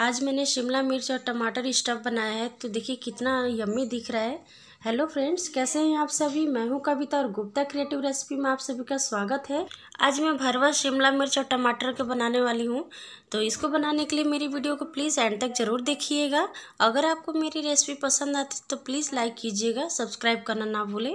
आज मैंने शिमला मिर्च और टमाटर स्टव बनाया है तो देखिए कितना यम्मी दिख रहा है हेलो फ्रेंड्स कैसे हैं आप सभी मैं हूं कविता और गुप्ता क्रिएटिव रेसिपी में आप सभी का स्वागत है आज मैं भरवा शिमला मिर्च और टमाटर के बनाने वाली हूं तो इसको बनाने के लिए मेरी वीडियो को प्लीज़ एंड तक ज़रूर देखिएगा अगर आपको मेरी रेसिपी पसंद आती तो प्लीज़ लाइक कीजिएगा सब्सक्राइब करना ना भूलें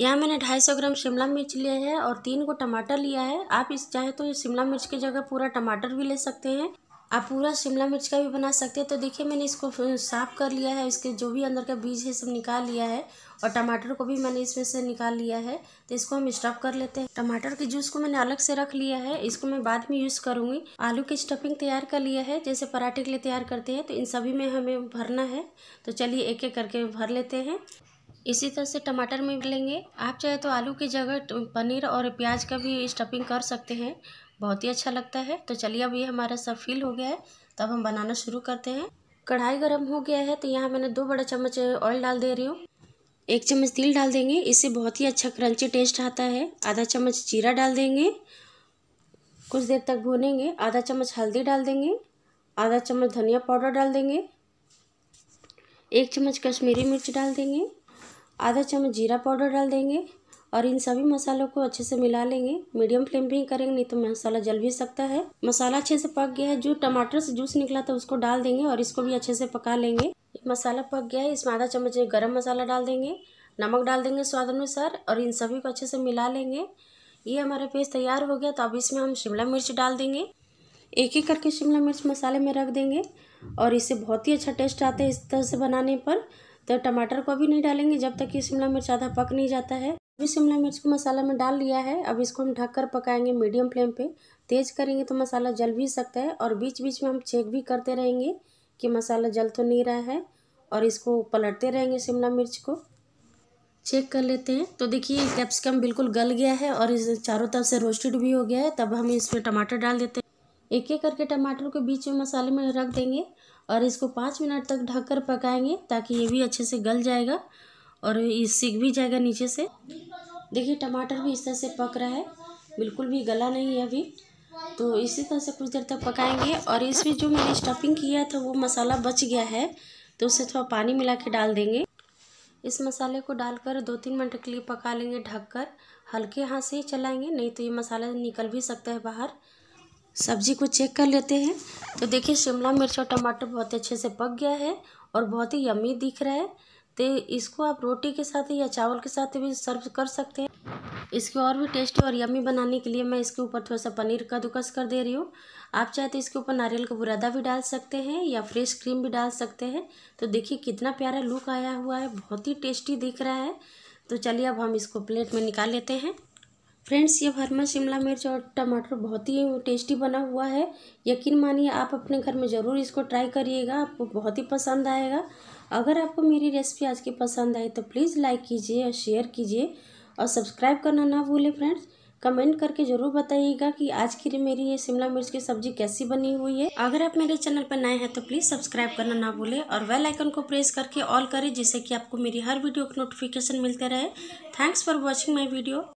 यहाँ मैंने सौ ग्राम शिमला मिर्च लिया है और तीन को टमाटर लिया है आप इस चाहे तो शिमला मिर्च की जगह पूरा टमाटर भी ले सकते हैं आप पूरा शिमला मिर्च का भी बना सकते हैं तो देखिए मैंने इसको साफ़ कर लिया है इसके जो भी अंदर का बीज है सब निकाल लिया है और टमाटर को भी मैंने इसमें से निकाल लिया है तो इसको हम स्टफ कर लेते हैं टमाटर के जूस को मैंने अलग से रख लिया है इसको मैं बाद में यूज़ करूँगी आलू की स्टफिंग तैयार कर लिया है जैसे पराठे के लिए तैयार करते हैं तो इन सभी में हमें भरना है तो चलिए एक एक करके भर लेते हैं इसी तरह से टमाटर में लेंगे आप चाहे तो आलू की जगह पनीर और प्याज का भी स्टफिंग कर सकते हैं बहुत ही अच्छा लगता है तो चलिए अब ये हमारा सब फिल हो गया है तब तो हम बनाना शुरू करते हैं कढ़ाई गर्म हो गया है तो यहाँ मैंने दो बड़ा चम्मच ऑयल डाल दे रही हूँ एक चम्मच तिल डाल देंगे इससे बहुत ही अच्छा क्रंची टेस्ट आता है आधा चम्मच जीरा डाल देंगे कुछ देर तक भूनेंगे आधा चम्मच हल्दी डाल देंगे आधा चम्मच धनिया पाउडर डाल देंगे एक चम्मच कश्मीरी मिर्च डाल देंगे आधा चम्मच जीरा पाउडर डाल देंगे और इन सभी मसालों को अच्छे से मिला लेंगे मीडियम फ्लेम पे ही करेंगे नहीं तो मसाला जल भी सकता है मसाला अच्छे से पक गया है जो टमाटर से जूस निकला था उसको डाल देंगे और इसको भी अच्छे से पका लेंगे मसाला पक गया है इसमें आधा चम्मच गरम मसाला डाल देंगे नमक डाल देंगे स्वाद अनुसार और इन सभी को अच्छे से मिला लेंगे ये हमारा पेस्ट तैयार हो गया तो अब इसमें हम शिमला मिर्च डाल देंगे एक एक करके शिमला मिर्च मसाले में रख देंगे और इससे बहुत ही अच्छा टेस्ट आता है इस तरह से बनाने पर तब टमाटर को अभी नहीं डालेंगे जब तक कि शिमला मिर्च आधा पक नहीं जाता है अभी शिमला मिर्च को मसाला में डाल लिया है अब इसको हम ढककर पकाएंगे मीडियम फ्लेम पे तेज करेंगे तो मसाला जल भी सकता है और बीच बीच में हम चेक भी करते रहेंगे कि मसाला जल तो नहीं रहा है और इसको पलटते रहेंगे शिमला मिर्च को चेक कर लेते हैं तो देखिए कैप्सिकम बिल्कुल गल गया है और इस चारों तरफ से रोस्टेड भी हो गया है तब हम इसमें टमाटर डाल देते हैं एक एक करके टमाटर को बीच में मसाले में रख देंगे और इसको पाँच मिनट तक ढक कर पकाएंगे ताकि ये भी अच्छे से गल जाएगा और ये सीख भी जाएगा नीचे से देखिए टमाटर भी इस तरह से पक रहा है बिल्कुल भी गला नहीं है अभी तो इसी तरह से कुछ देर तक पकाएंगे और इसमें जो मैंने स्टफिंग किया था वो मसाला बच गया है तो उसे थोड़ा पानी मिला के डाल देंगे इस मसाले को डालकर दो तीन मिनट के लिए पका लेंगे ढककर हल्के हाथ से ही चलाएंगे नहीं तो ये मसाला निकल भी सकता है बाहर सब्जी को चेक कर लेते हैं तो देखिए शिमला मिर्च और टमाटर बहुत अच्छे से पक गया है और बहुत ही यमी दिख रहा है तो इसको आप रोटी के साथ या चावल के साथ भी सर्व कर सकते हैं इसके और भी टेस्टी और यमी बनाने के लिए मैं इसके ऊपर थोड़ा सा पनीर कद्दूकस कर दे रही हूँ आप चाहे तो इसके ऊपर नारियल का बुरादा भी डाल सकते हैं या फ्रेश क्रीम भी डाल सकते हैं तो देखिए कितना प्यारा लुक आया हुआ है बहुत ही टेस्टी दिख रहा है तो चलिए अब हम इसको प्लेट में निकाल लेते हैं फ्रेंड्स ये भरमा शिमला मिर्च और टमाटर बहुत ही टेस्टी बना हुआ है यकीन मानिए आप अपने घर में ज़रूर इसको ट्राई करिएगा आपको बहुत ही पसंद आएगा अगर आपको मेरी रेसिपी आज की पसंद आए तो प्लीज़ लाइक कीजिए और शेयर कीजिए और सब्सक्राइब करना ना भूलें फ्रेंड्स कमेंट करके ज़रूर बताइएगा कि आज की मेरी ये शिमला मिर्च की सब्जी कैसी बनी हुई है अगर आप मेरे चैनल पर नए हैं तो प्लीज़ सब्सक्राइब करना ना भूलें और वेल आइकन को प्रेस करके ऑल करें जिससे कि आपको मेरी हर वीडियो का नोटिफिकेशन मिलते रहे thanks for watching my video